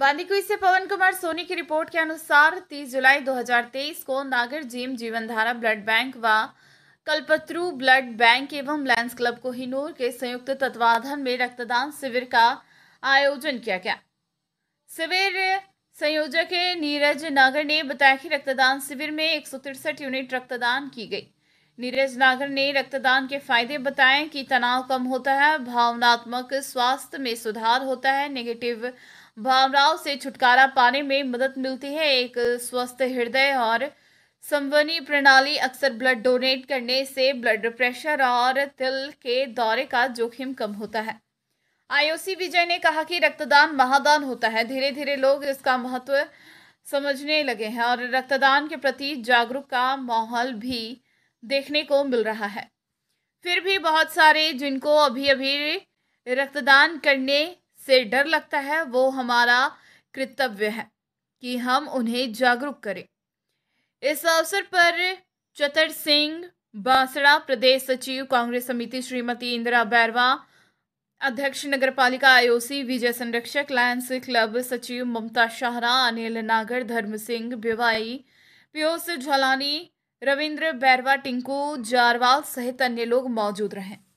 बांदीकुई से पवन कुमार सोनी की रिपोर्ट के अनुसार 30 जुलाई 2023 को नागर जीम जीवनधारा ब्लड बैंक व कलपत्रु ब्लड बैंक एवं लायंस क्लब को कोहिनूर के संयुक्त तत्वाधान में रक्तदान शिविर का आयोजन किया गया शिविर संयोजक नीरज नागर ने बताया कि रक्तदान शिविर में एक यूनिट रक्तदान की गई नीरज नागर ने रक्तदान के फायदे बताए कि तनाव कम होता है भावनात्मक स्वास्थ्य में सुधार होता है नेगेटिव भावनाओं से छुटकारा पाने में मदद मिलती है एक स्वस्थ हृदय और संवनी प्रणाली अक्सर ब्लड डोनेट करने से ब्लड प्रेशर और तिल के दौरे का जोखिम कम होता है आईओसी विजय ने कहा कि रक्तदान महादान होता है धीरे धीरे लोग इसका महत्व समझने लगे हैं और रक्तदान के प्रति जागरूक का माहौल भी देखने को मिल रहा है फिर भी बहुत सारे जिनको अभी अभी रक्तदान करने से डर लगता है वो हमारा कर्तव्य है कि हम उन्हें जागरूक करें इस अवसर पर चतर सिंह बांसड़ा प्रदेश सचिव कांग्रेस समिति श्रीमती इंदिरा बैरवा अध्यक्ष नगर पालिका आईओसी विजय संरक्षक लायंस क्लब सचिव ममता शाहरा अनिल नागर धर्म सिंह भिवाई पियोस झलानी रविंद्र बैरवा टिंकू जारवाल सहित अन्य लोग मौजूद रहे